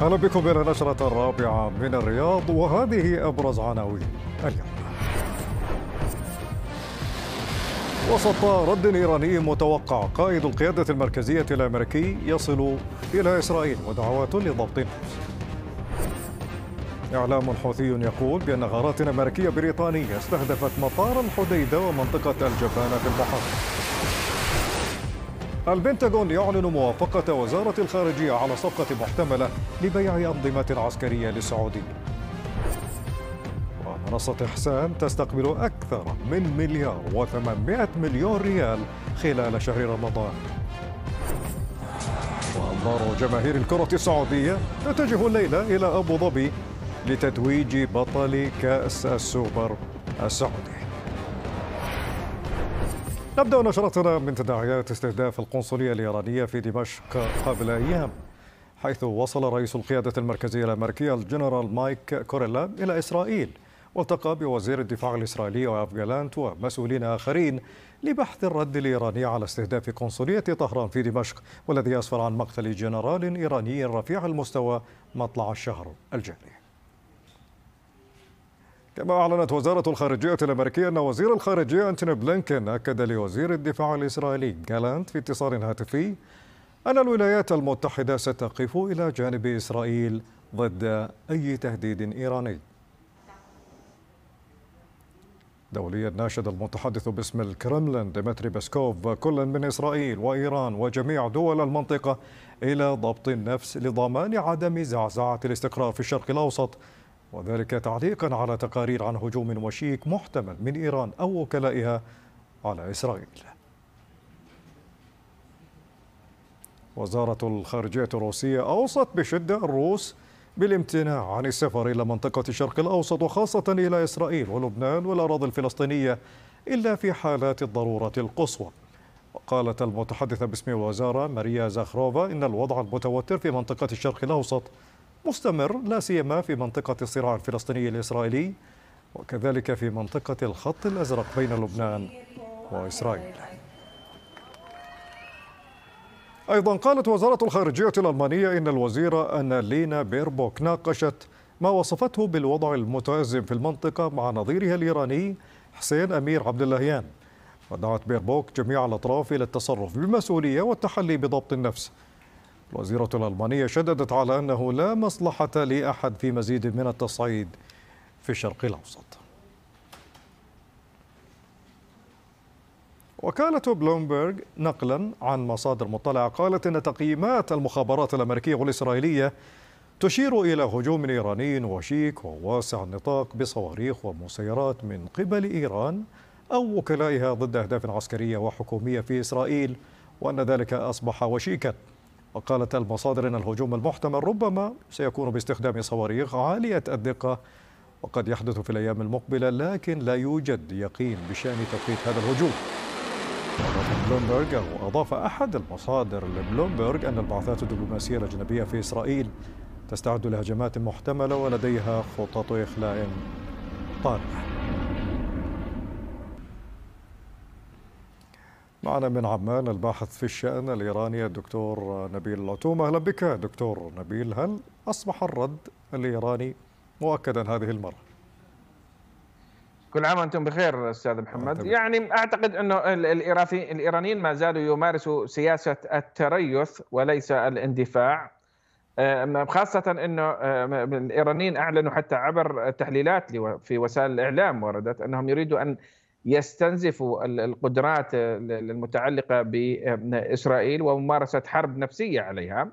اهلا بكم الى النشرة الرابعة من الرياض وهذه ابرز عناوين اليوم. وسط رد ايراني متوقع قائد القيادة المركزية الامريكي يصل الى اسرائيل ودعوات لضبط النفس. اعلام حوثي يقول بان غارات امريكيه بريطانيه استهدفت مطار الحديده ومنطقه الجبانه في البحر. البنتاغون يعلن موافقة وزارة الخارجية على صفقة محتملة لبيع أنظمة عسكرية للسعودية ومنصة إحسان تستقبل أكثر من مليار وثمانمائة مليون ريال خلال شهر رمضان وأنظار جماهير الكرة السعودية تتجه الليلة إلى أبو ظبي لتتويج بطل كأس السوبر السعودي نبدأ نشرتنا من تداعيات استهداف القنصلية الإيرانية في دمشق قبل أيام حيث وصل رئيس القيادة المركزية الأمريكية الجنرال مايك كوريلا إلى إسرائيل والتقى بوزير الدفاع الإسرائيلي وآف جالانت ومسؤولين آخرين لبحث الرد الإيراني على استهداف قنصلية طهران في دمشق والذي أسفر عن مقتل جنرال إيراني رفيع المستوى مطلع الشهر الجاري كما أعلنت وزارة الخارجية الأمريكية أن وزير الخارجية أنتوني بلينكن أكد لوزير الدفاع الإسرائيلي جالانت في اتصال هاتفي أن الولايات المتحدة ستقف إلى جانب إسرائيل ضد أي تهديد إيراني دوليا ناشد المتحدث باسم الكرملين ديمتري بسكوف كل من إسرائيل وإيران وجميع دول المنطقة إلى ضبط النفس لضمان عدم زعزعة الاستقرار في الشرق الأوسط وذلك تعليقا على تقارير عن هجوم وشيك محتمل من إيران أو وكلائها على إسرائيل وزارة الخارجية الروسية أوصت بشدة الروس بالامتناع عن السفر إلى منطقة الشرق الأوسط وخاصة إلى إسرائيل ولبنان والأراضي الفلسطينية إلا في حالات الضرورة القصوى وقالت المتحدثة باسم الوزارة ماريا زاخروفا إن الوضع المتوتر في منطقة الشرق الأوسط مستمر لا سيما في منطقة الصراع الفلسطيني الإسرائيلي وكذلك في منطقة الخط الأزرق بين لبنان وإسرائيل أيضا قالت وزارة الخارجية الألمانية إن الوزيرة أنالينا بيربوك ناقشت ما وصفته بالوضع المتأزم في المنطقة مع نظيرها الإيراني حسين أمير عبد اللهيان ودعت بيربوك جميع الأطراف إلى التصرف بالمسؤولية والتحلي بضبط النفس الوزيرة الألمانية شددت على أنه لا مصلحة لأحد في مزيد من التصعيد في الشرق الأوسط وكالة بلومبرغ نقلا عن مصادر مطلعة قالت أن تقييمات المخابرات الأمريكية والإسرائيلية تشير إلى هجوم إيراني وشيك وواسع النطاق بصواريخ ومسيرات من قبل إيران أو وكلائها ضد أهداف عسكرية وحكومية في إسرائيل وأن ذلك أصبح وشيكاً وقالت المصادر أن الهجوم المحتمل ربما سيكون باستخدام صواريخ عالية الدقة وقد يحدث في الأيام المقبلة لكن لا يوجد يقين بشأن توقيت هذا الهجوم بلومبرج أو أضاف أحد المصادر لبلومبرج أن البعثات الدبلوماسية الأجنبية في إسرائيل تستعد لهجمات محتملة ولديها خطط إخلاء طارئة معنا من عمان الباحث في الشأن الإيراني الدكتور نبيل العتوم أهلا بك دكتور نبيل هل أصبح الرد الإيراني مؤكدا هذه المرة؟ كل عام وانتم بخير استاذ محمد يعني اعتقد انه الايرانيين ما زالوا يمارسوا سياسه التريث وليس الاندفاع خاصة أنه الإيرانيين أعلنوا حتى عبر تحليلات في وسائل الإعلام وردت أنهم يريدوا أن يستنزف القدرات المتعلقه باسرائيل وممارسه حرب نفسيه عليها.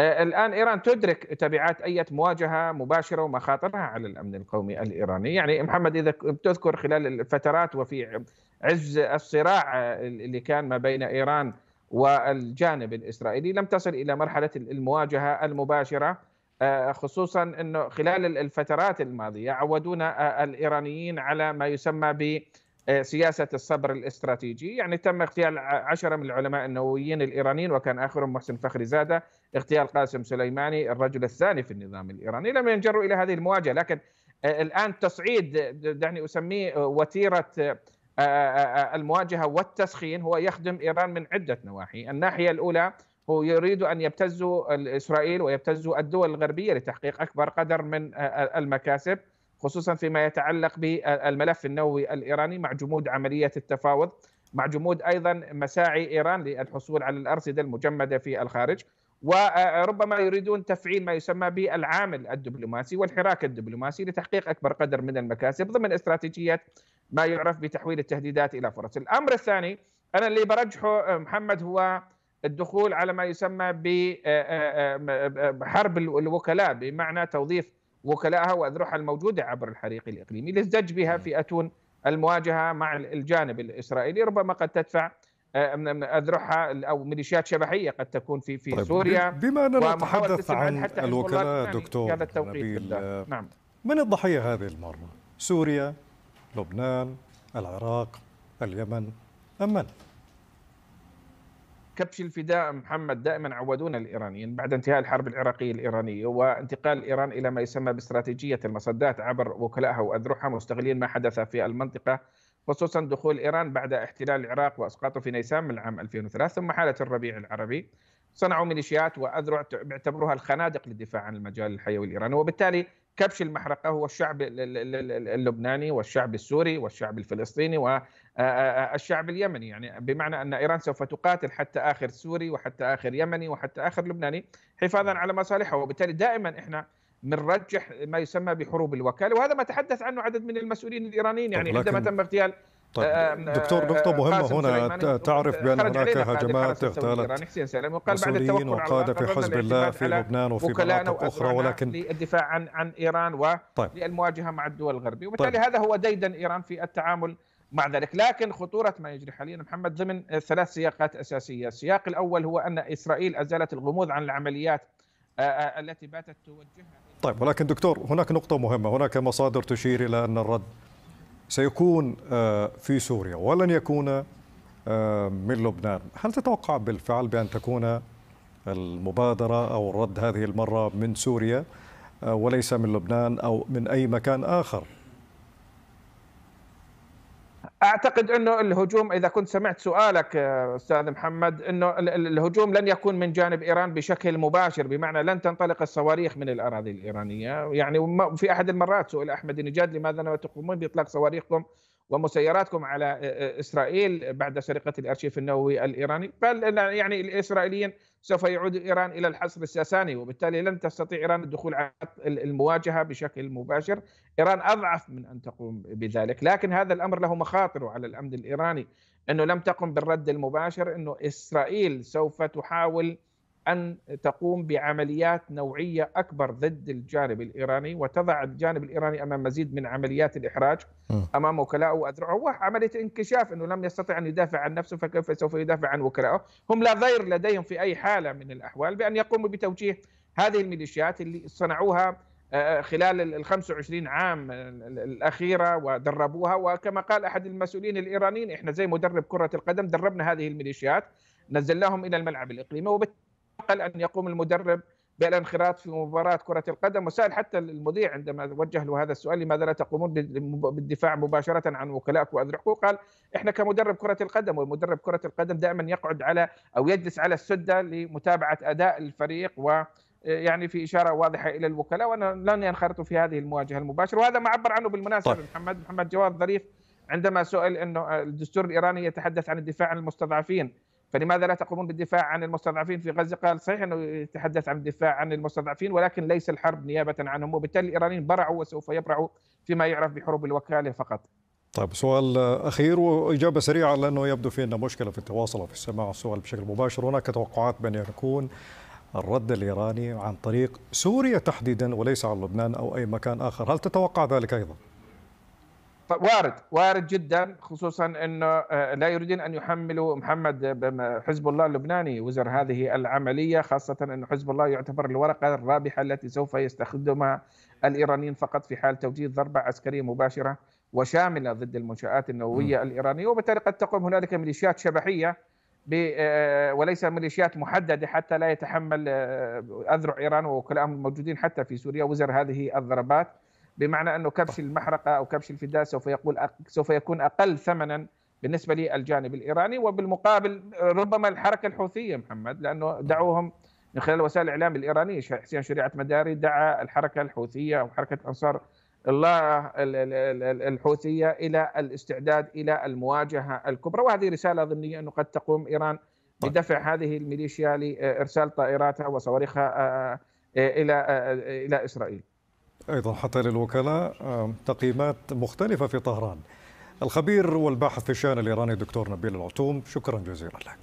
آه، الان ايران تدرك تبعات اي مواجهه مباشره ومخاطرها على الامن القومي الايراني، يعني محمد اذا تذكر خلال الفترات وفي عز الصراع اللي كان ما بين ايران والجانب الاسرائيلي لم تصل الى مرحله المواجهه المباشره آه، خصوصا انه خلال الفترات الماضيه عودونا آه، الايرانيين على ما يسمى ب آه، سياسة الصبر الاستراتيجي يعني تم اغتيال عشرة من العلماء النوويين الإيرانيين وكان آخرهم محسن فخري زادة اغتيال قاسم سليماني الرجل الثاني في النظام الإيراني لم ينجروا إلى هذه المواجهة لكن آه، الآن تصعيد دعني أسميه آه، وتيرة المواجهة والتسخين هو يخدم إيران من عدة نواحي الناحية الأولى هو يريد أن يبتزوا إسرائيل ويبتزوا الدول الغربية لتحقيق أكبر قدر من المكاسب خصوصا فيما يتعلق بالملف النووي الايراني مع جمود عمليه التفاوض مع جمود ايضا مساعي ايران للحصول على الارصده المجمده في الخارج وربما يريدون تفعيل ما يسمى بالعامل الدبلوماسي والحراك الدبلوماسي لتحقيق اكبر قدر من المكاسب ضمن استراتيجيه ما يعرف بتحويل التهديدات الى فرص. الامر الثاني انا اللي برجحه محمد هو الدخول على ما يسمى بحرب آه، آه، آه، الوكلاء بمعنى توظيف وكلاءها وأذرعها الموجودة عبر الحريق الإقليمي للزج بها فئة المواجهة مع الجانب الإسرائيلي ربما قد تدفع آه، اذرعها او ميليشيات شبحيه قد تكون في في طيب سوريا بما اننا نتحدث عن الوكلاء دكتور هذا التوقيت نعم من الضحيه هذه المره؟ سوريا، لبنان، العراق، اليمن ام من؟ كبش الفداء محمد دائما عودونا الايرانيين بعد انتهاء الحرب العراقيه الايرانيه وانتقال ايران الى ما يسمى باستراتيجيه المصدات عبر وكلائها واذرعها مستغلين ما حدث في المنطقه خصوصا دخول ايران بعد احتلال العراق واسقاطه في نيسان من العام 2003 ثم حاله الربيع العربي صنعوا ميليشيات واذرع باعتبروها الخنادق للدفاع عن المجال الحيوي الايراني وبالتالي كبش المحرقة هو الشعب اللبناني والشعب السوري والشعب الفلسطيني والشعب اليمني يعني بمعنى أن إيران سوف تقاتل حتى آخر سوري وحتى آخر يمني وحتى آخر لبناني حفاظا على مصالحها وبالتالي دائما إحنا بنرجح ما يسمى بحروب الوكالة وهذا ما تحدث عنه عدد من المسؤولين الإيرانيين يعني عندما تم اغتيال طيب آه، دكتور نقطة آه، مهمة هنا تعرف بأن هناك هجمات اغتالت مسؤوليين وقادة في حزب الله في لبنان وفي مناطق أخرى ولكن للدفاع عن عن إيران وللمواجهة طيب. مع الدول الغربية طيب. وبالتالي طيب. هذا هو ديدن إيران في التعامل مع ذلك لكن خطورة ما يجري حاليا محمد ضمن ثلاث سياقات أساسية السياق الأول هو أن إسرائيل أزالت الغموض عن العمليات آه، التي باتت توجهها طيب ولكن دكتور هناك نقطة مهمة هناك مصادر تشير إلى أن الرد سيكون آه، في سوريا ولن يكون آه، من لبنان هل تتوقع بالفعل بأن تكون المبادرة أو الرد هذه المرة من سوريا آه، وليس من لبنان أو من أي مكان آخر اعتقد انه الهجوم اذا كنت سمعت سؤالك آه، استاذ محمد انه الهجوم لن يكون من جانب ايران بشكل مباشر بمعنى لن تنطلق الصواريخ من الاراضي الايرانيه يعني في احد المرات سئل احمد نجاد لماذا لا تقومون باطلاق صواريخكم ومسيراتكم على آه، آه، اسرائيل بعد سرقه الارشيف النووي الايراني بل يعني الاسرائيليين سوف يعود إيران إلى الحصر الساساني وبالتالي لن تستطيع إيران الدخول على المواجهة بشكل مباشر إيران أضعف من أن تقوم بذلك لكن هذا الأمر له مخاطر على الأمن الإيراني أنه لم تقم بالرد المباشر أنه إسرائيل سوف تحاول أن تقوم بعمليات نوعية أكبر ضد الجانب الإيراني وتضع الجانب الإيراني أمام مزيد من عمليات الإحراج أمام وكلائه وأذرعه وعملية انكشاف أنه لم يستطع أن يدافع عن نفسه فكيف سوف يدافع عن وكلائه هم لا ضير لديهم في أي حالة من الأحوال بأن يقوموا بتوجيه هذه الميليشيات اللي صنعوها آه، خلال ال 25 عام الاخيره ودربوها وكما قال احد المسؤولين الايرانيين احنا زي مدرب كره القدم دربنا هذه الميليشيات نزلناهم الى الملعب الاقليمي وبالتالي الاقل ان يقوم المدرب بالانخراط في مباراه كره القدم وسال حتى المذيع عندما وجه له هذا السؤال لماذا لا تقومون بالدفاع مباشره عن وكلاءك وأذرعك قال احنا كمدرب كره القدم والمدرب كره القدم دائما يقعد على او يجلس على السده لمتابعه اداء الفريق و يعني في اشاره واضحه الى الوكلاء لن ينخرطوا في هذه المواجهه المباشره وهذا ما عبر عنه بالمناسبه طيب. محمد محمد جواد ظريف عندما سئل انه الدستور الايراني يتحدث عن الدفاع عن المستضعفين فلماذا لا تقومون بالدفاع عن المستضعفين في غزه؟ قال صحيح انه يتحدث عن الدفاع عن المستضعفين ولكن ليس الحرب نيابه عنهم وبالتالي الايرانيين برعوا وسوف يبرعوا فيما يعرف بحروب الوكاله فقط. طيب سؤال اخير واجابه سريعه لانه يبدو في ان مشكله في التواصل وفي السماع السؤال بشكل مباشر، هناك توقعات بان يكون الرد الايراني عن طريق سوريا تحديدا وليس عن لبنان او اي مكان اخر، هل تتوقع ذلك ايضا؟ وارد وارد جدا خصوصا انه آه، لا يريدون ان يحملوا محمد حزب الله اللبناني وزر هذه العمليه خاصه ان حزب الله يعتبر الورقه الرابحه التي سوف يستخدمها الايرانيين فقط في حال توجيه ضربه عسكريه مباشره وشامله ضد المنشات النوويه الايرانيه وبالتالي قد تقوم هنالك ميليشيات شبحيه آه، وليس ميليشيات محدده حتى لا يتحمل آه، اذرع ايران ووكلائهم الموجودين حتى في سوريا وزر هذه الضربات بمعنى انه كبش المحرقه او كبش الفداء سوف يقول سوف يكون اقل ثمنا بالنسبه للجانب الايراني وبالمقابل ربما الحركه الحوثيه محمد لانه دعوهم من خلال وسائل الاعلام الايرانيه حسين شريعه مداري دعا الحركه الحوثيه او حركه انصار الله الحوثيه الى الاستعداد الى المواجهه الكبرى وهذه رساله ضمنيه انه قد تقوم ايران طيب. بدفع هذه الميليشيا لارسال طائراتها وصواريخها الى الى اسرائيل. أيضا حتى للوكلاء تقييمات مختلفة في طهران الخبير والباحث في الشأن الإيراني الدكتور نبيل العتوم شكرا جزيلا لك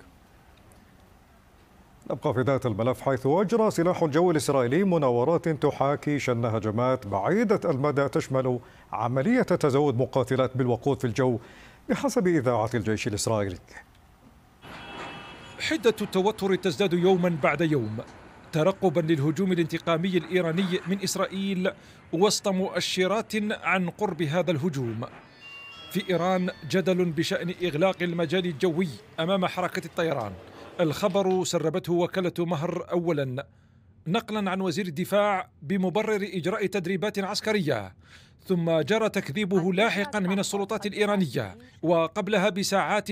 نبقى في ذات الملف حيث أجرى سلاح الجو الإسرائيلي مناورات تحاكي شن هجمات بعيدة المدى تشمل عملية تزود مقاتلات بالوقود في الجو بحسب إذاعة الجيش الإسرائيلي حدة التوتر تزداد يوما بعد يوم ترقبا للهجوم الانتقامي الايراني من اسرائيل وسط مؤشرات عن قرب هذا الهجوم. في ايران جدل بشان اغلاق المجال الجوي امام حركه الطيران. الخبر سربته وكاله مهر اولا نقلا عن وزير الدفاع بمبرر اجراء تدريبات عسكريه ثم جرى تكذيبه لاحقا من السلطات الإيرانية وقبلها بساعات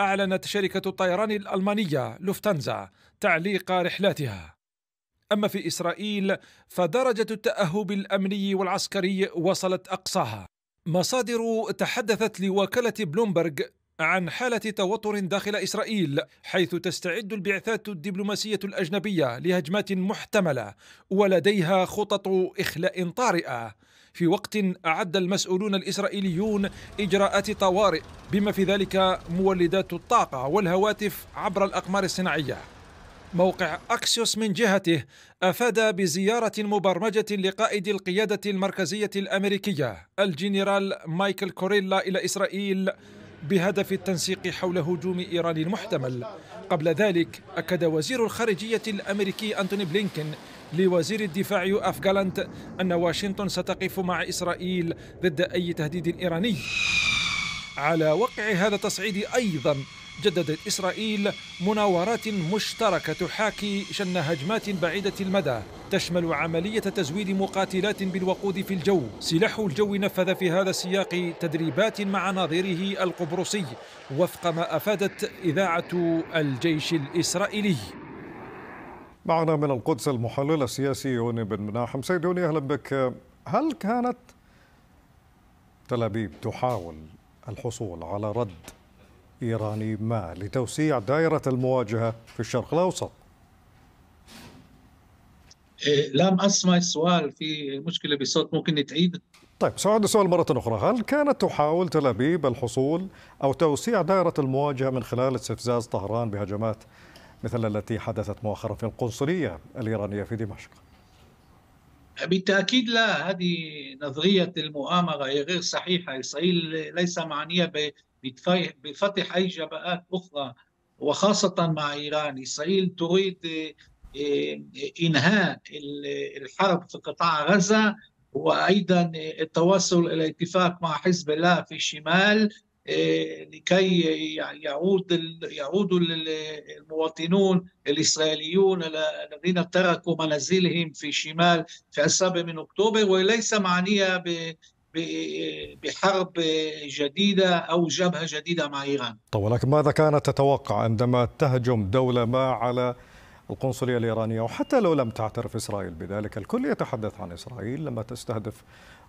أعلنت شركة الطيران الألمانية لوفتانزا تعليق رحلاتها أما في إسرائيل فدرجة التأهب الأمني والعسكري وصلت أقصاها مصادر تحدثت لوكالة بلومبرغ عن حالة توتر داخل إسرائيل حيث تستعد البعثات الدبلوماسية الأجنبية لهجمات محتملة ولديها خطط إخلاء طارئة في وقت أعد المسؤولون الإسرائيليون إجراءات طوارئ بما في ذلك مولدات الطاقة والهواتف عبر الأقمار الصناعية موقع أكسيوس من جهته أفاد بزيارة مبرمجة لقائد القيادة المركزية الأمريكية الجنرال مايكل كوريلا إلى إسرائيل بهدف التنسيق حول هجوم إيران المحتمل قبل ذلك أكد وزير الخارجية الأمريكي أنتوني بلينكن لوزير الدفاع يوآف جالانت أن واشنطن ستقف مع إسرائيل ضد أي تهديد إيراني على وقع هذا التصعيد أيضاً جددت إسرائيل مناورات مشتركة تحاكي شن هجمات بعيدة المدى تشمل عملية تزويد مقاتلات بالوقود في الجو سلاح الجو نفذ في هذا السياق تدريبات مع ناظره القبرصي وفق ما أفادت إذاعة الجيش الإسرائيلي معنا من القدس المحلل السياسي يوني بن مناحم سيد يوني أهلا بك هل كانت تل أبيب تحاول الحصول على رد إيراني ما لتوسيع دائرة المواجهة في الشرق الأوسط إيه، لم أسمع السؤال في مشكلة بالصوت ممكن تعيد طيب سأعد السؤال مرة أخرى هل كانت تحاول تل أبيب الحصول أو توسيع دائرة المواجهة من خلال استفزاز طهران بهجمات مثل التي حدثت مؤخرا في القنصلية الإيرانية في دمشق بالتأكيد لا هذه نظرية المؤامرة هي غير صحيحة إسرائيل ليس معنية بفتح أي جبهات أخرى وخاصة مع إيران إسرائيل تريد آه، آه، إنهاء الحرب في قطاع غزة وأيضا التوصل إلى اتفاق مع حزب الله في الشمال آه، لكي يعود يعود المواطنون الاسرائيليون الذين تركوا منازلهم في الشمال في السابع من اكتوبر وليس معنيه بحرب جديده او جبهه جديده مع ايران. طيب ولكن ماذا كانت تتوقع عندما تهجم دوله ما على القنصليه الايرانيه وحتى لو لم تعترف اسرائيل بذلك، الكل يتحدث عن اسرائيل لما تستهدف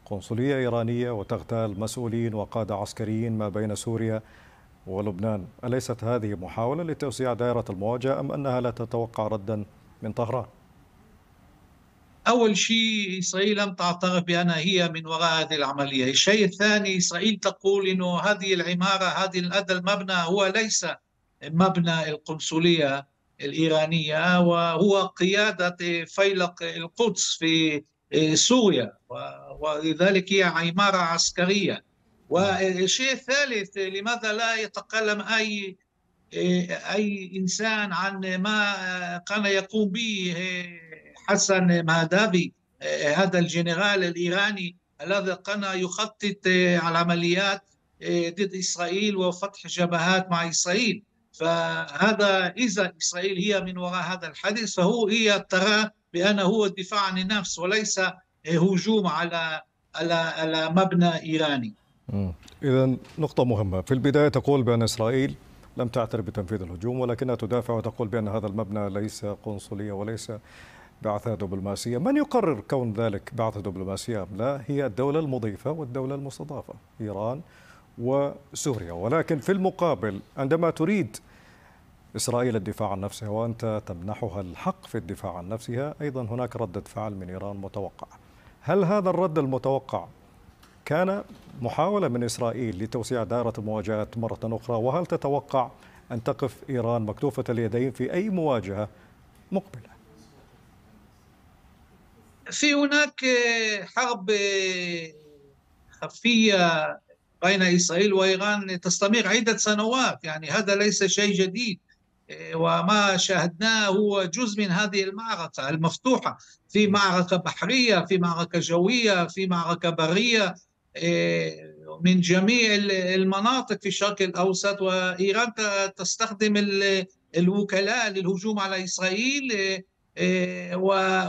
قنصليه ايرانيه وتغتال مسؤولين وقاده عسكريين ما بين سوريا ولبنان، اليست هذه محاوله لتوسيع دائره المواجهه ام انها لا تتوقع ردا من طهران؟ أول شيء إسرائيل لم تعترف بأنها هي من وراء هذه العملية الشيء الثاني إسرائيل تقول أنه هذه العمارة هذه هذا المبنى هو ليس مبنى القنصلية الإيرانية وهو قيادة فيلق القدس في سوريا ولذلك هي عمارة عسكرية والشيء الثالث لماذا لا يتكلم أي أي إنسان عن ما كان يقوم به حسن مهدافي آه، هذا الجنرال الإيراني الذي كان يخطط آه، على عمليات آه، ضد إسرائيل وفتح جبهات مع إسرائيل فهذا إذا إسرائيل هي من وراء هذا الحدث فهو هي ترى بأنه هو الدفاع عن النفس وليس هجوم على على على مبنى إيراني إذا نقطة مهمة في البداية تقول بأن إسرائيل لم تعترف بتنفيذ الهجوم ولكنها تدافع وتقول بأن هذا المبنى ليس قنصلية وليس بعثة دبلوماسية من يقرر كون ذلك بعثة دبلوماسية أم لا هي الدولة المضيفة والدولة المستضافة إيران وسوريا ولكن في المقابل عندما تريد إسرائيل الدفاع عن نفسها وأنت تمنحها الحق في الدفاع عن نفسها أيضا هناك ردة فعل من إيران متوقعة هل هذا الرد المتوقع كان محاولة من إسرائيل لتوسيع دائرة المواجهات مرة أخرى وهل تتوقع أن تقف إيران مكتوفة اليدين في أي مواجهة مقبلة؟ في هناك آه، حرب آه، خفية بين إسرائيل وإيران تستمر عدة سنوات يعني هذا ليس شيء جديد آه، وما شاهدناه هو جزء من هذه المعركة المفتوحة في معركة بحرية في معركة جوية في معركة برية من جميع المناطق في الشرق الأوسط وإيران تستخدم الوكلاء للهجوم على إسرائيل إيه،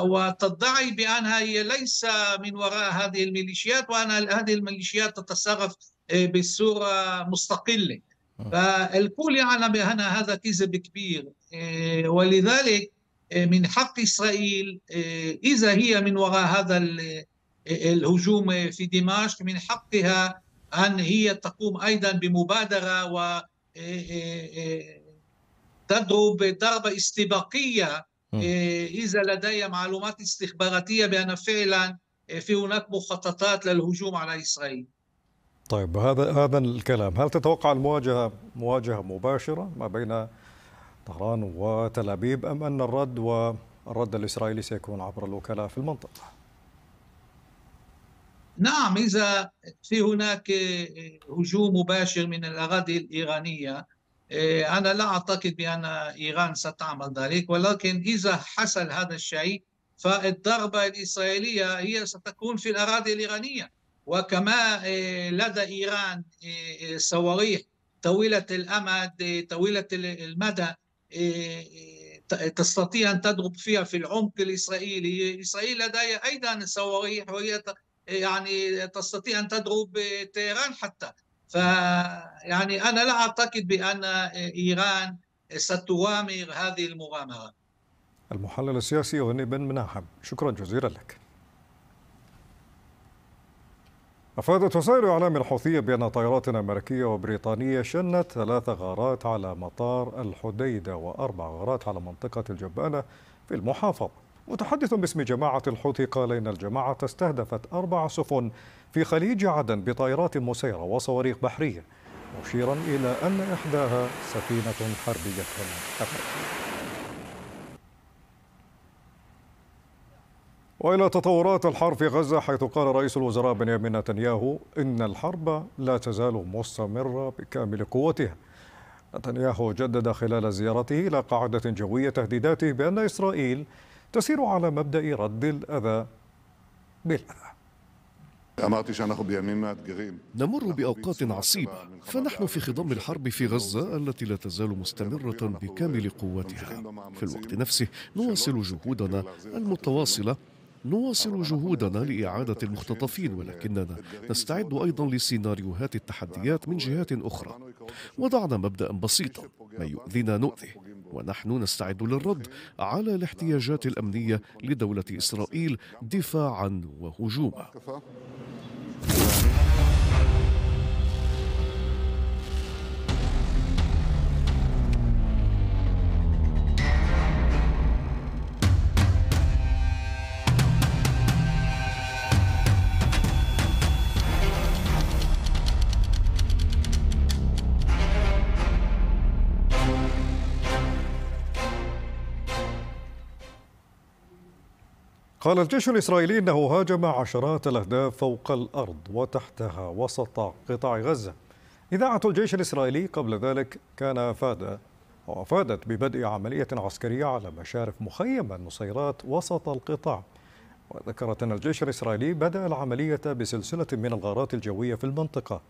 وتدعي بانها هي ليس من وراء هذه الميليشيات وان هذه الميليشيات تتصرف إيه، بصوره مستقله آه. فالكل يعلم بان هذا كذب كبير إيه، ولذلك من حق اسرائيل اذا هي من وراء هذا الهجوم في دمشق من حقها ان هي تقوم ايضا بمبادره و تضرب ضربه استباقيه إذا لدي معلومات استخباراتية بأن فعلا آه، في هناك مخططات للهجوم على إسرائيل طيب هذا هذا الكلام هل تتوقع المواجهة مواجهة مباشرة ما بين طهران وتل أبيب أم أن الرد والرد الإسرائيلي سيكون عبر الوكلاء في المنطقة؟ نعم إذا في هناك آه، آه، هجوم مباشر من الأراضي الإيرانية إيه، أنا لا أعتقد بأن إيران ستعمل ذلك ولكن إذا حصل هذا الشيء فالضربة الإسرائيلية هي ستكون في الأراضي الإيرانية وكما إيه، لدى إيران إيه، صواريخ طويلة الأمد طويلة المدى تستطيع أن تضرب فيها في العمق الإسرائيلي إسرائيل لديها أيضا صواريخ وهي يعني تستطيع أن تضرب طيران حتى ف يعني أنا لا أعتقد بأن إيران ستغامر هذه المغامرة المحلل السياسي غني بن مناحب شكرا جزيلا لك أفادت وسائل إعلام الحوثية بأن طائرات أمريكية وبريطانية شنت ثلاث غارات على مطار الحديدة وأربع غارات على منطقة الجبانة في المحافظة متحدث باسم جماعة الحوثي قال إن الجماعة استهدفت أربع سفن في خليج عدن بطائرات مسيرة وصواريخ بحرية مشيرا إلى أن إحداها سفينة حربية وإلى تطورات الحرب في غزة حيث قال رئيس الوزراء بنيامين نتنياهو إن الحرب لا تزال مستمرة بكامل قوتها نتنياهو جدد خلال زيارته إلى قاعدة جوية تهديداته بأن إسرائيل تسير على مبدأ رد الأذى بالأذى نمر باوقات عصيبه فنحن في خضم الحرب في غزه التي لا تزال مستمره بكامل قوتها في الوقت نفسه نواصل جهودنا المتواصله نواصل جهودنا لإعادة المختطفين ولكننا نستعد أيضا لسيناريوهات التحديات من جهات أخرى وضعنا مبدأ بسيطا ما يؤذينا نؤذي ونحن نستعد للرد على الاحتياجات الأمنية لدولة إسرائيل دفاعا وهجوما قال الجيش الإسرائيلي أنه هاجم عشرات الأهداف فوق الأرض وتحتها وسط قطاع غزة إذاعة الجيش الإسرائيلي قبل ذلك كان أفاد وأفادت ببدء عملية عسكرية على مشارف مخيم النصيرات وسط القطاع وذكرت أن الجيش الإسرائيلي بدأ العملية بسلسلة من الغارات الجوية في المنطقة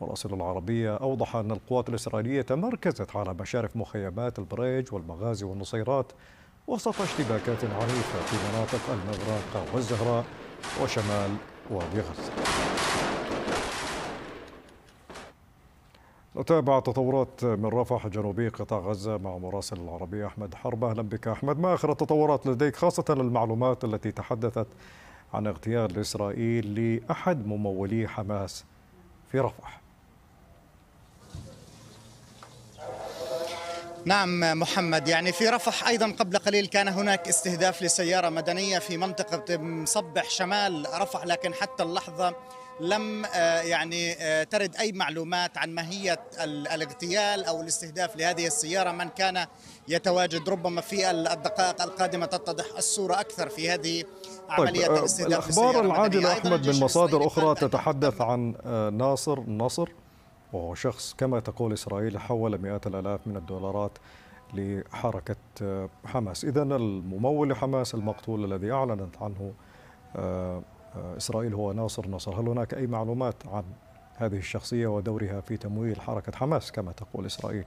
مراسل العربية أوضح أن القوات الإسرائيلية تمركزت على مشارف مخيمات البريج والمغازي والنصيرات وسط اشتباكات عنيفة في مناطق المغرب والزهراء وشمال وادي غزة نتابع تطورات من رفح جنوبي قطاع غزة مع مراسل العربية أحمد حرب أهلا بك أحمد ما آخر التطورات لديك خاصة المعلومات التي تحدثت عن اغتيال إسرائيل لأحد ممولي حماس في رفح نعم محمد يعني في رفح ايضا قبل قليل كان هناك استهداف لسياره مدنيه في منطقه مصبح شمال رفح لكن حتى اللحظه لم آه، يعني آه، ترد اي معلومات عن ماهيه الاغتيال او الاستهداف لهذه السياره من كان يتواجد ربما في الدقائق القادمه تتضح الصوره اكثر في هذه طيب، عمليه طيب الاستهداف الاخبار العاجله احمد من مصادر اخرى تتحدث عن ناصر نصر وهو شخص كما تقول إسرائيل حول مئات الآلاف من الدولارات لحركة آه، حماس إذا الممول لحماس المقتول الذي أعلنت عنه آه، آه، إسرائيل هو ناصر نصر هل هناك أي معلومات عن هذه الشخصية ودورها في تمويل حركة حماس كما تقول إسرائيل؟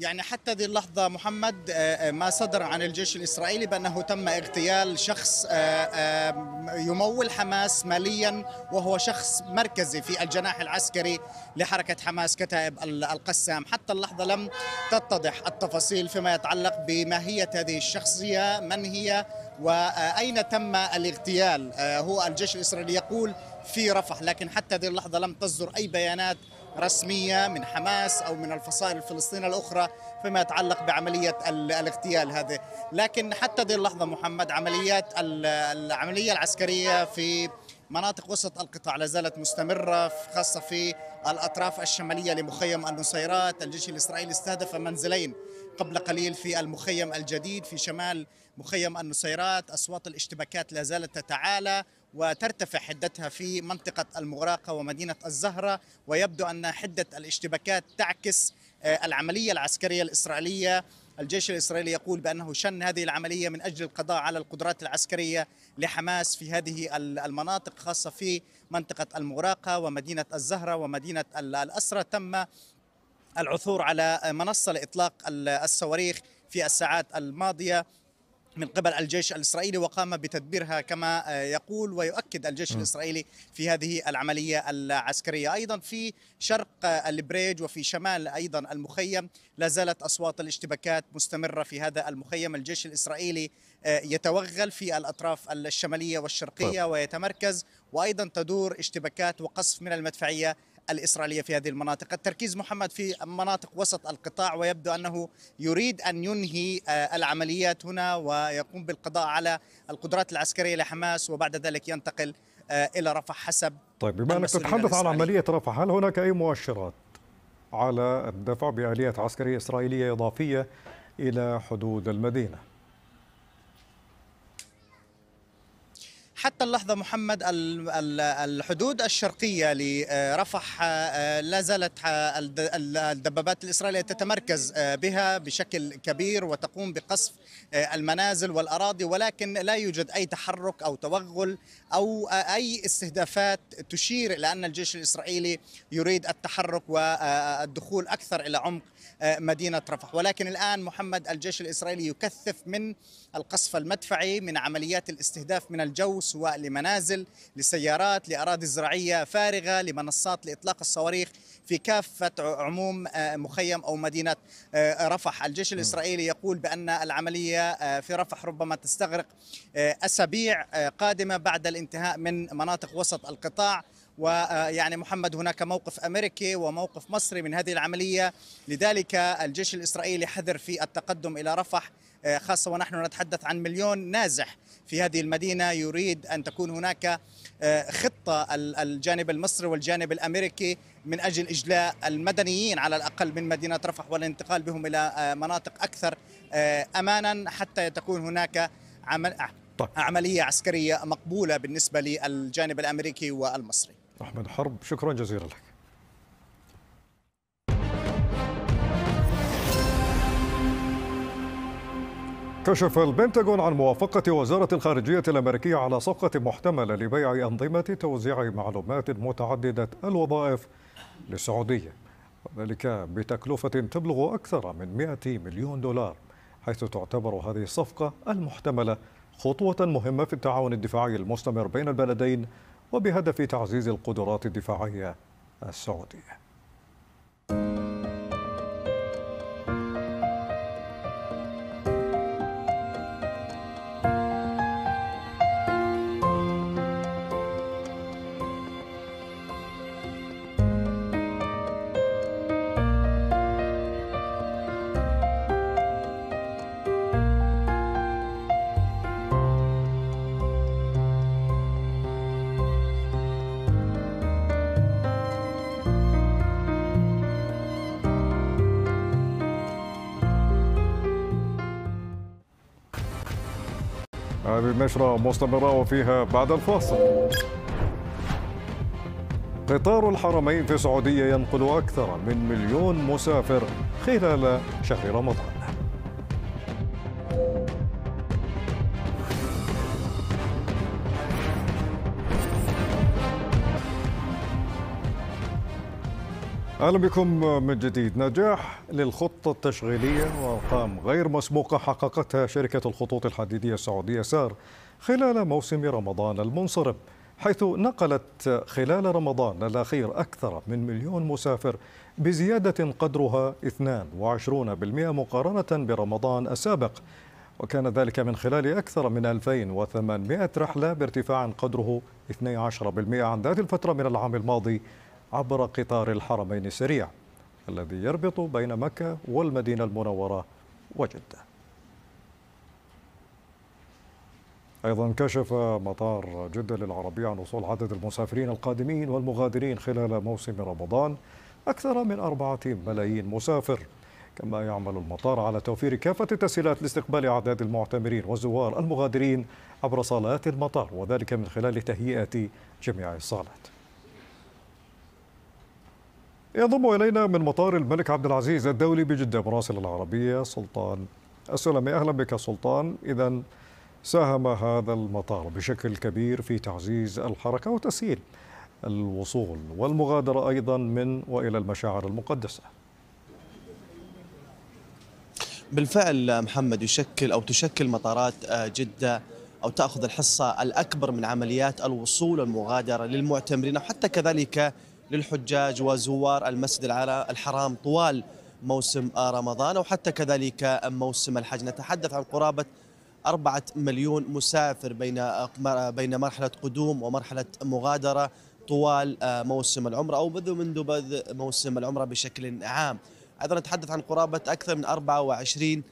يعني حتى هذه اللحظة محمد آه، آه، ما صدر عن الجيش الإسرائيلي بأنه تم اغتيال شخص آه، يمول حماس ماليا وهو شخص مركزي في الجناح العسكري لحركة حماس كتائب القسام حتى اللحظة لم تتضح التفاصيل فيما يتعلق بماهية هذه الشخصية من هي وأين تم الاغتيال هو الجيش الإسرائيلي يقول في رفح لكن حتى هذه اللحظة لم تصدر أي بيانات رسمية من حماس أو من الفصائل الفلسطينية الأخرى فيما يتعلق بعملية الاغتيال هذه لكن حتى هذه اللحظة محمد عمليات العملية العسكرية في مناطق وسط القطاع لا زالت مستمرة خاصة في الأطراف الشمالية لمخيم النصيرات الجيش الإسرائيلي استهدف منزلين قبل قليل في المخيم الجديد في شمال مخيم النصيرات أصوات الاشتباكات لا زالت تتعالى وترتفع حدتها في منطقة المغراقة ومدينة الزهرة ويبدو أن حدة الاشتباكات تعكس آه، العملية العسكرية الإسرائيلية الجيش الإسرائيلي يقول بأنه شن هذه العملية من أجل القضاء على القدرات العسكرية لحماس في هذه المناطق خاصة في منطقة المغراقة ومدينة الزهرة ومدينة الأسرة تم العثور على منصة لإطلاق الصواريخ في الساعات الماضية من قبل الجيش الإسرائيلي وقام بتدبيرها كما آه، يقول ويؤكد الجيش الإسرائيلي في هذه العملية العسكرية أيضا في شرق البريج وفي شمال أيضا المخيم لا زالت أصوات الاشتباكات مستمرة في هذا المخيم الجيش الإسرائيلي آه، يتوغل في الأطراف الشمالية والشرقية طيب. ويتمركز وأيضا تدور اشتباكات وقصف من المدفعية الإسرائيلية في هذه المناطق التركيز محمد في مناطق وسط القطاع ويبدو أنه يريد أن ينهي آه، العمليات هنا ويقوم بالقضاء على القدرات العسكرية لحماس وبعد ذلك ينتقل آه، إلى رفح حسب طيب بما أنك تتحدث عن عملية رفح هل هناك أي مؤشرات على الدفع بآليات عسكرية إسرائيلية إضافية إلى حدود المدينة؟ حتى اللحظة محمد الحدود الشرقية لرفح آه، لا زالت آه، الدبابات الإسرائيلية تتمركز آه، بها بشكل كبير وتقوم بقصف المنازل والأراضي ولكن لا يوجد أي تحرك أو توغل أو أي استهدافات تشير إلى أن الجيش الإسرائيلي يريد التحرك والدخول أكثر إلى عمق آه، مدينة رفح ولكن الآن محمد الجيش الإسرائيلي يكثف من القصف المدفعي من عمليات الاستهداف من الجو سواء لمنازل لسيارات لأراضي زراعية فارغة لمنصات لإطلاق الصواريخ في كافة عموم آه، مخيم أو مدينة آه، رفح الجيش الإسرائيلي يقول بأن العملية في رفح ربما تستغرق أسابيع قادمة بعد الانتهاء من مناطق وسط القطاع ويعني محمد هناك موقف امريكي وموقف مصري من هذه العمليه لذلك الجيش الاسرائيلي حذر في التقدم الى رفح آه، خاصه ونحن نتحدث عن مليون نازح في هذه المدينه يريد ان تكون هناك آه، خطه الجانب المصري والجانب الامريكي من اجل اجلاء المدنيين على الاقل من مدينه رفح والانتقال بهم الى آه، مناطق اكثر امانا حتى تكون هناك عمل طيب. عمليه عسكريه مقبوله بالنسبه للجانب الامريكي والمصري أحمد حرب شكرا جزيلا لك كشف البنتاغون عن موافقة وزارة الخارجية الأمريكية على صفقة محتملة لبيع أنظمة توزيع معلومات متعددة الوظائف للسعودية وذلك بتكلفة تبلغ أكثر من 100 مليون دولار حيث تعتبر هذه الصفقة المحتملة خطوة مهمة في التعاون الدفاعي المستمر بين البلدين وبهدف تعزيز القدرات الدفاعية السعودية النشرة مستمرة وفيها بعد الفاصل قطار الحرمين في السعودية ينقل أكثر من مليون مسافر خلال شهر رمضان اهلا بكم من جديد نجاح للخطه التشغيليه وارقام غير مسبوقه حققتها شركه الخطوط الحديديه السعوديه سار خلال موسم رمضان المنصرم حيث نقلت خلال رمضان الاخير اكثر من مليون مسافر بزياده قدرها 22% مقارنه برمضان السابق وكان ذلك من خلال أكثر من 2800 رحلة بارتفاع قدره 12% عن ذات الفترة من العام الماضي عبر قطار الحرمين السريع الذي يربط بين مكة والمدينة المنورة وجدة أيضا كشف مطار جدة للعربية عن وصول عدد المسافرين القادمين والمغادرين خلال موسم رمضان أكثر من أربعة ملايين مسافر كما يعمل المطار على توفير كافة التسهيلات لاستقبال أعداد المعتمرين والزوار المغادرين عبر صالات المطار وذلك من خلال تهيئة جميع الصالات ينضم الينا من مطار الملك عبد العزيز الدولي بجده مراسل العربيه سلطان السلمي اهلا بك سلطان اذا ساهم هذا المطار بشكل كبير في تعزيز الحركه وتسهيل الوصول والمغادره ايضا من والى المشاعر المقدسه بالفعل محمد يشكل او تشكل مطارات آه، جده او تاخذ الحصه الاكبر من عمليات الوصول والمغادره للمعتمرين وحتى كذلك للحجاج وزوار المسجد الحرام طوال موسم آه، رمضان وحتى كذلك موسم الحج نتحدث عن قرابة أربعة مليون مسافر بين آه، آه، بين مرحلة قدوم ومرحلة مغادرة طوال موسم العمرة أو منذ منذ بدء موسم العمرة بشكل عام أيضا نتحدث عن قرابة أكثر من 24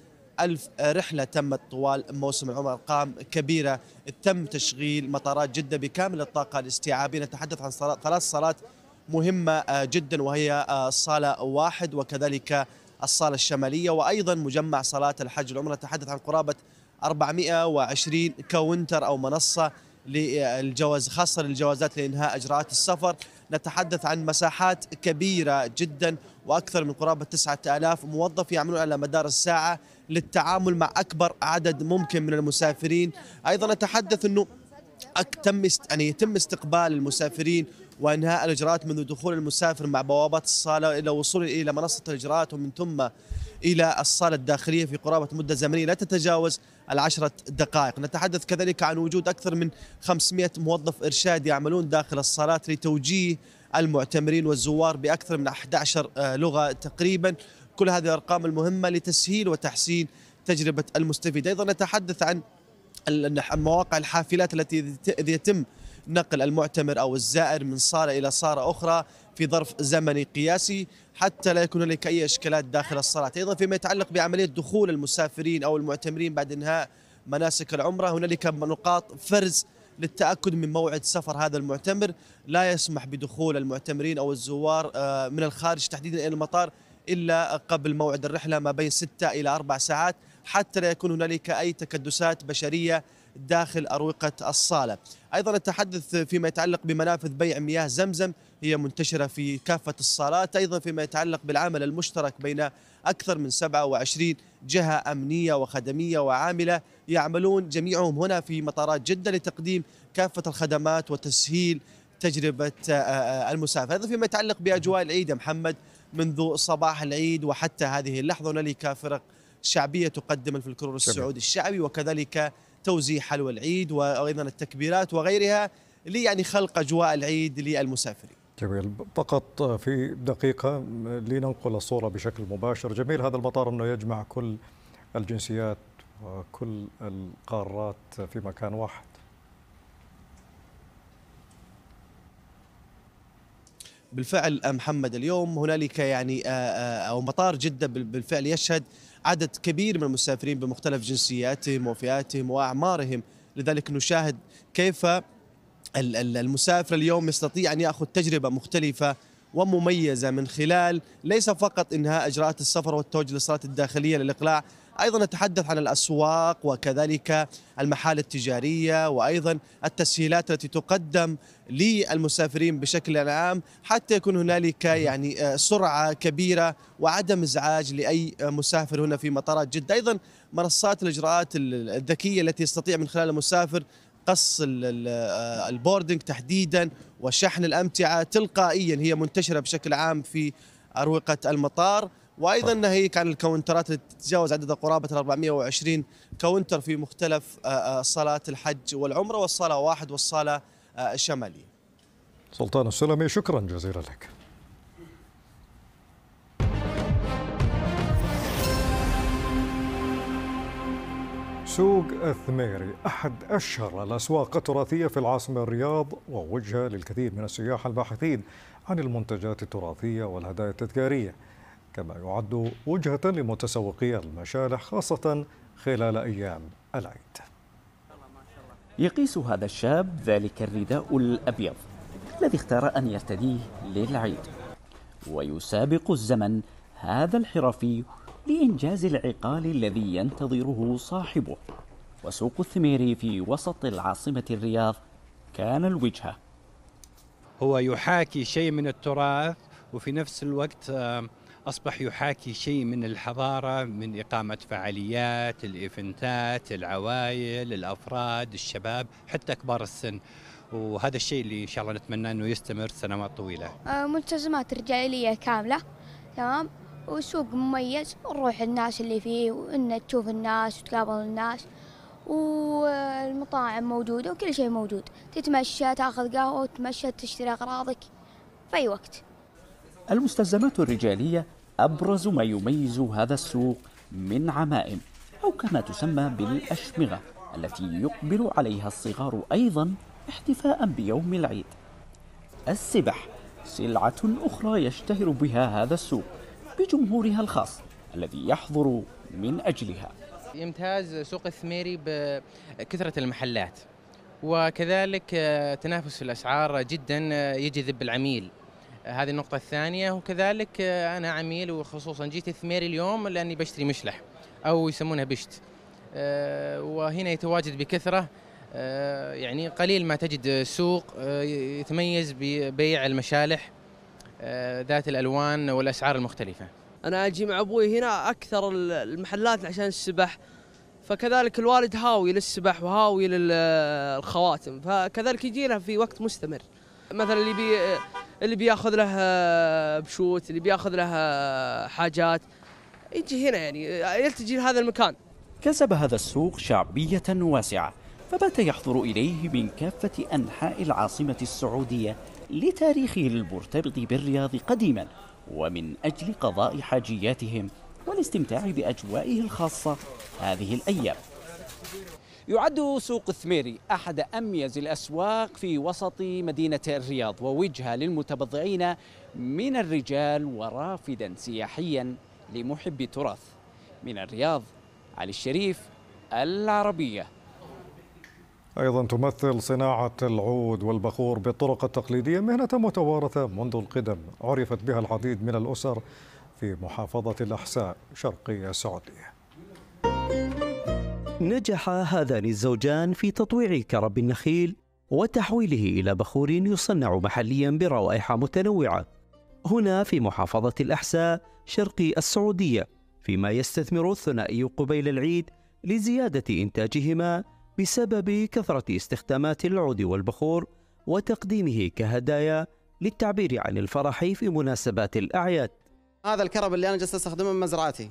ألف رحلة تمت طوال موسم العمرة أرقام كبيرة تم تشغيل مطارات جدة بكامل الطاقة الاستيعابية نتحدث عن ثلاث صالات مهمة آه، جدا وهي آه، صالة واحد وكذلك الصالة الشمالية وأيضا مجمع صلاة الحج العمرة نتحدث عن قرابة 420 كاونتر أو منصة للجواز خاصة للجوازات لإنهاء إجراءات السفر نتحدث عن مساحات كبيرة جدا وأكثر من قرابة 9000 موظف يعملون على مدار الساعة للتعامل مع أكبر عدد ممكن من المسافرين أيضا نتحدث أنه تم يعني يتم استقبال المسافرين وإنهاء الإجراءات منذ دخول المسافر مع بوابات الصالة إلى وصوله إلى منصة الإجراءات ومن ثم إلى الصالة الداخلية في قرابة مدة زمنية لا تتجاوز العشرة دقائق نتحدث كذلك عن وجود أكثر من 500 موظف إرشاد يعملون داخل الصالات لتوجيه المعتمرين والزوار بأكثر من 11 آه، لغة تقريبا كل هذه الأرقام المهمة لتسهيل وتحسين تجربة المستفيد أيضا نتحدث عن مواقع الحافلات التي يتم نقل المعتمر أو الزائر من صالة إلى صالة أخرى في ظرف زمني قياسي حتى لا يكون هناك أي إشكالات داخل الصالات، أيضا فيما يتعلق بعملية دخول المسافرين أو المعتمرين بعد إنهاء مناسك العمرة هنالك نقاط فرز للتأكد من موعد سفر هذا المعتمر لا يسمح بدخول المعتمرين أو الزوار آه، من الخارج تحديدا إلى المطار إلا قبل موعد الرحلة ما بين 6 إلى 4 ساعات حتى لا يكون هنالك أي تكدسات بشرية داخل أروقة الصالة أيضا التحدث فيما يتعلق بمنافذ بيع مياه زمزم هي منتشرة في كافة الصالات أيضا فيما يتعلق بالعمل المشترك بين أكثر من 27 جهة أمنية وخدمية وعاملة يعملون جميعهم هنا في مطارات جدة لتقديم كافة الخدمات وتسهيل تجربة آه، آه، المسافر هذا فيما يتعلق بأجواء العيد يا محمد منذ صباح العيد وحتى هذه اللحظة هنالك فرق شعبية تقدم الفلكلور السعودي الشعبي وكذلك توزيع حلوى العيد وايضا التكبيرات وغيرها لي يعني خلق اجواء العيد للمسافرين جميل فقط في دقيقة لننقل الصورة بشكل مباشر جميل هذا المطار أنه يجمع كل الجنسيات وكل القارات في مكان واحد بالفعل آه، محمد اليوم هنالك يعني آه، آه، او مطار جده بالفعل يشهد عدد كبير من المسافرين بمختلف جنسياتهم وفئاتهم واعمارهم لذلك نشاهد كيف المسافر اليوم يستطيع ان ياخذ تجربه مختلفه ومميزه من خلال ليس فقط انهاء اجراءات السفر والتوجه للصالات الداخليه للاقلاع أيضا نتحدث عن الأسواق وكذلك المحال التجارية وأيضا التسهيلات التي تقدم للمسافرين بشكل عام حتى يكون هنالك يعني آه، سرعة كبيرة وعدم إزعاج لأي مسافر هنا في مطارات جدة أيضا منصات الإجراءات الذكية التي يستطيع من خلالها المسافر قص آه، البوردنج تحديدا وشحن الأمتعة تلقائيا هي منتشرة بشكل عام في أروقة المطار وايضا ناهيك عن الكونترات اللي تتجاوز عدد قرابه ال 420 كونتر في مختلف آه، آه، صالات الحج والعمره والصاله واحد والصاله الشماليه. آه، سلطان السلمي شكرا جزيلا لك. سوق الثميري أحد أشهر الأسواق التراثية في العاصمة الرياض ووجهة للكثير من السياح الباحثين عن المنتجات التراثية والهدايا التذكارية كما يعد وجهة لمتسوقي المشارح خاصة خلال أيام العيد يقيس هذا الشاب ذلك الرداء الأبيض الذي اختار أن يرتديه للعيد ويسابق الزمن هذا الحرفي لإنجاز العقال الذي ينتظره صاحبه وسوق الثميري في وسط العاصمة الرياض كان الوجهة هو يحاكي شيء من التراث وفي نفس الوقت أصبح يحاكي شيء من الحضارة من إقامة فعاليات الإيفنتات العوائل الأفراد الشباب حتى كبار السن وهذا الشيء اللي إن شاء الله نتمنى أنه يستمر سنوات طويلة آه، ملتزمات رجالية كاملة تمام وسوق مميز نروح الناس اللي فيه وإن تشوف الناس وتقابل الناس والمطاعم موجودة وكل شيء موجود تتمشى تاخذ قهوة تمشى تشتري أغراضك في أي وقت المستلزمات الرجالية أبرز ما يميز هذا السوق من عمائم أو كما تسمى بالأشمغة التي يقبل عليها الصغار أيضا احتفاء بيوم العيد السبح سلعة أخرى يشتهر بها هذا السوق بجمهورها الخاص الذي يحضر من أجلها يمتاز سوق الثميري بكثرة المحلات وكذلك تنافس الأسعار جدا يجذب العميل هذه النقطة الثانية وكذلك آه، أنا عميل وخصوصا جيت ثميري اليوم لأني بشتري مشلح أو يسمونها بشت آه، وهنا يتواجد بكثرة آه، يعني قليل ما تجد سوق يتميز ببيع المشالح ذات الألوان والأسعار المختلفة أنا أجي مع أبوي هنا أكثر المحلات عشان السبح فكذلك الوالد هاوي للسبح وهاوي للخواتم فكذلك يجينا في وقت مستمر مثلا اللي بي اللي بياخذ له آه، بشوت اللي بياخذ له آه، حاجات يجي هنا يعني آه، يلتجي لهذا المكان كسب هذا السوق شعبية واسعة فبات يحضر إليه من كافة أنحاء العاصمة السعودية لتاريخه المرتبط بالرياض قديما ومن أجل قضاء حاجياتهم والاستمتاع بأجوائه الخاصة هذه الأيام يعد سوق الثميري أحد أميز الأسواق في وسط مدينة الرياض ووجهة للمتبضعين من الرجال ورافدا سياحيا لمحبي التراث من الرياض علي الشريف العربية أيضا تمثل صناعة العود والبخور بالطرق التقليدية مهنة متوارثة منذ القدم عرفت بها العديد من الأسر في محافظة الأحساء شرقية السعودية نجح هذان الزوجان في تطويع كرب النخيل وتحويله إلى بخور يصنع محليا بروائح متنوعة هنا في محافظة الأحساء شرق السعودية فيما يستثمر الثنائي قبيل العيد لزيادة إنتاجهما بسبب كثرة استخدامات العود والبخور وتقديمه كهدايا للتعبير عن الفرح في مناسبات الأعياد هذا الكرب اللي أنا جالس أستخدمه من مزرعتي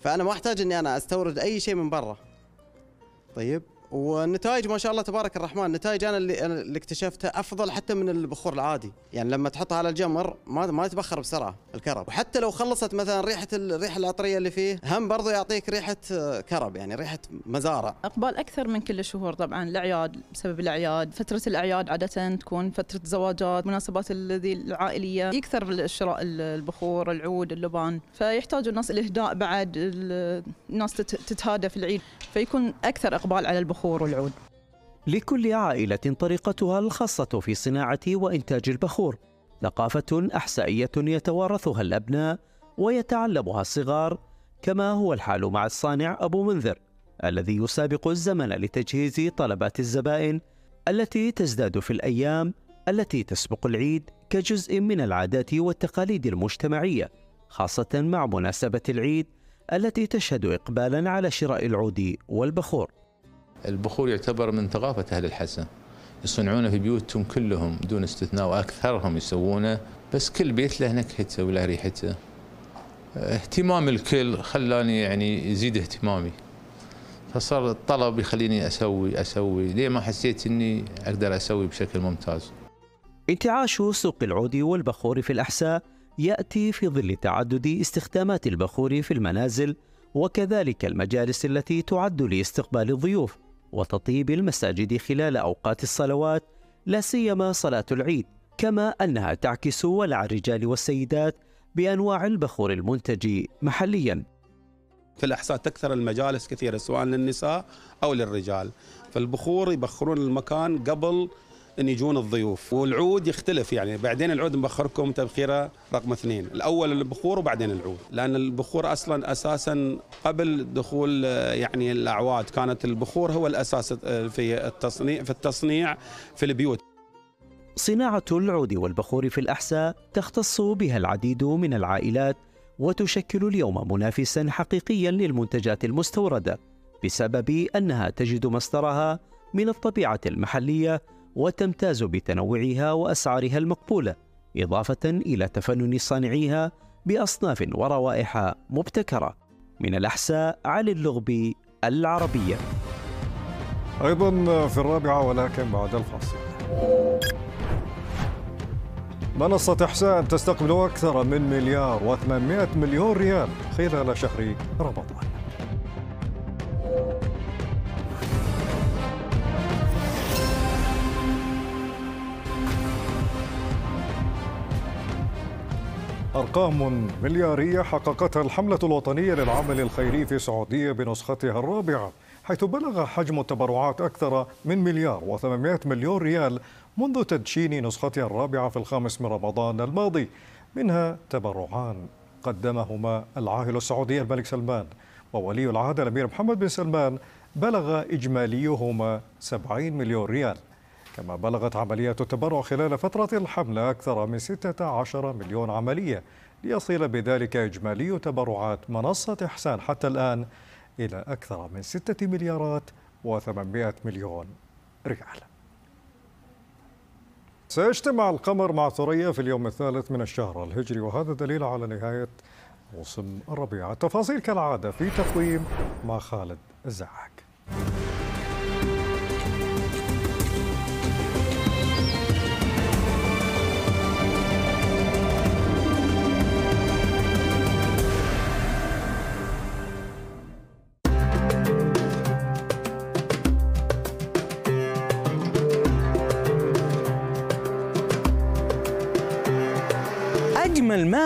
فانا ما احتاج اني انا استورد اي شيء من برا طيب والنتائج ما شاء الله تبارك الرحمن نتائج انا اللي اللي اكتشفتها افضل حتى من البخور العادي يعني لما تحطها على الجمر ما ما يتبخر بسرعه الكرب وحتى لو خلصت مثلا ريحه الريحه العطريه اللي فيه هم برضه يعطيك ريحه آه، كرب يعني ريحه مزارع اقبال اكثر من كل الشهور طبعا الاعياد بسبب الاعياد فتره الاعياد عاده تكون فتره زواجات مناسبات الذي العائليه يكثر شراء البخور العود اللبان فيحتاج الناس الاهداء بعد الناس تتهادى في العيد فيكون أكثر إقبال على البخور والعود لكل عائلة طريقتها الخاصة في صناعة وإنتاج البخور ثقافة أحسائية يتوارثها الأبناء ويتعلمها الصغار كما هو الحال مع الصانع أبو منذر الذي يسابق الزمن لتجهيز طلبات الزبائن التي تزداد في الأيام التي تسبق العيد كجزء من العادات والتقاليد المجتمعية خاصة مع مناسبة العيد التي تشهد إقبالا على شراء العود والبخور البخور يعتبر من ثقافة أهل الحسا يصنعونه في بيوتهم كلهم دون استثناء وأكثرهم يسوونه بس كل بيت له نكهته وله ريحته اهتمام الكل خلاني يعني يزيد اهتمامي فصار الطلب يخليني اسوي اسوي ليه ما حسيت اني اقدر اسوي بشكل ممتاز انتعاش سوق العود والبخور في الاحساء يأتي في ظل تعدد استخدامات البخور في المنازل وكذلك المجالس التي تعد لاستقبال الضيوف وتطيب المساجد خلال أوقات الصلوات لا سيما صلاة العيد كما أنها تعكس ولع الرجال والسيدات بأنواع البخور المنتج محليا في الأحساء تكثر المجالس كثيرة سواء للنساء أو للرجال فالبخور يبخرون المكان قبل ان يجون الضيوف والعود يختلف يعني بعدين العود نبخركم تبخيره رقم اثنين الاول البخور وبعدين العود لان البخور اصلا اساسا قبل دخول يعني الاعواد كانت البخور هو الاساس آه، في التصنيع في التصنيع في البيوت صناعة العود والبخور في الأحساء تختص بها العديد من العائلات وتشكل اليوم منافسا حقيقيا للمنتجات المستوردة بسبب أنها تجد مصدرها من الطبيعة المحلية وتمتاز بتنوعها وأسعارها المقبولة إضافة إلى تفنن صانعيها بأصناف وروائح مبتكرة من الأحساء على اللغب العربية أيضا في الرابعة ولكن بعد الفاصل منصة إحسان تستقبل أكثر من مليار و800 مليون ريال خلال شهر رمضان أرقام مليارية حققتها الحملة الوطنية للعمل الخيري في السعودية بنسختها الرابعة حيث بلغ حجم التبرعات أكثر من مليار و800 مليون ريال منذ تدشين نسختها الرابعة في الخامس من رمضان الماضي منها تبرعان قدمهما العاهل السعودي الملك سلمان وولي العهد الأمير محمد بن سلمان بلغ إجماليهما 70 مليون ريال كما بلغت عمليات التبرع خلال فترة الحملة أكثر من 16 مليون عملية ليصل بذلك إجمالي تبرعات منصة إحسان حتى الآن إلى أكثر من 6 مليارات و800 مليون ريال سيجتمع القمر مع ثريا في اليوم الثالث من الشهر الهجري وهذا دليل على نهاية موسم الربيع التفاصيل كالعادة في تقويم مع خالد الزعاك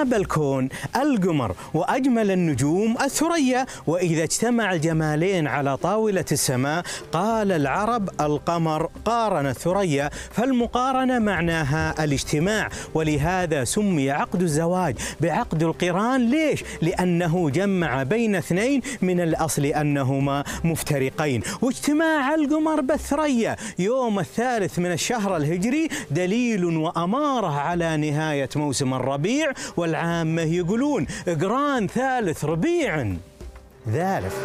شاب الكون القمر وأجمل النجوم الثريا وإذا اجتمع الجمالين على طاولة السماء قال العرب القمر قارن الثريا فالمقارنة معناها الاجتماع ولهذا سمي عقد الزواج بعقد القران ليش؟ لأنه جمع بين اثنين من الأصل أنهما مفترقين واجتماع القمر بالثريا يوم الثالث من الشهر الهجري دليل وأمارة على نهاية موسم الربيع وال العامة يقولون قران ثالث ربيع ذالف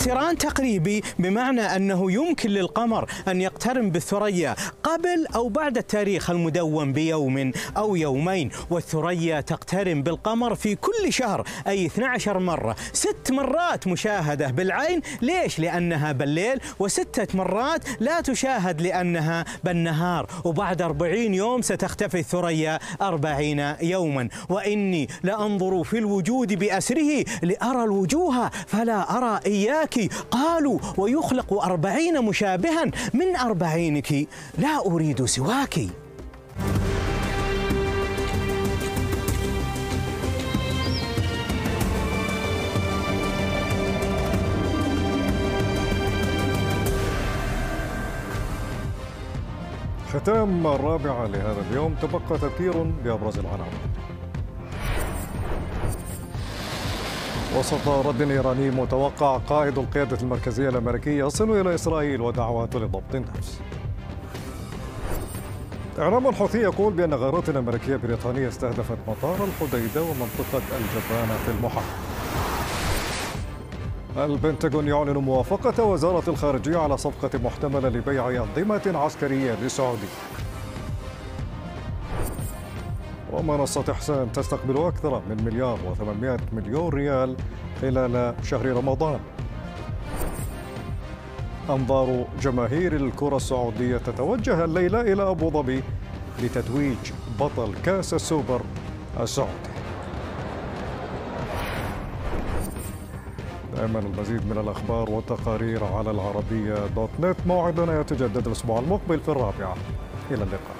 اقتران تقريبي بمعنى أنه يمكن للقمر أن يقترن بالثريا قبل أو بعد التاريخ المدون بيوم أو يومين والثريا تقترن بالقمر في كل شهر أي 12 مرة ست مرات مشاهدة بالعين ليش؟ لأنها بالليل وستة مرات لا تشاهد لأنها بالنهار وبعد 40 يوم ستختفي الثريا 40 يوما وإني لأنظر في الوجود بأسره لأرى الوجوه فلا أرى إياك لك قالوا ويخلق أربعين مشابها من أربعينك لا أريد سواك ختام الرابعة لهذا اليوم تبقى تذكير بأبرز العناوين وسط رد إيراني متوقع قائد القيادة المركزية الأمريكية يصل إلى إسرائيل ودعوات لضبط النفس إعلام الحوثي يقول بأن غارات أمريكية بريطانية استهدفت مطار الحديدة ومنطقة الجبانة في المحر البنتاغون يعلن موافقة وزارة الخارجية على صفقة محتملة لبيع أنظمة عسكرية للسعودية ومنصة إحسان تستقبل أكثر من مليار و800 مليون ريال خلال شهر رمضان أنظار جماهير الكرة السعودية تتوجه الليلة إلى أبو ظبي لتتويج بطل كأس السوبر السعودي دائما المزيد من الأخبار والتقارير على العربية دوت نت موعدنا يتجدد الأسبوع المقبل في الرابعة إلى اللقاء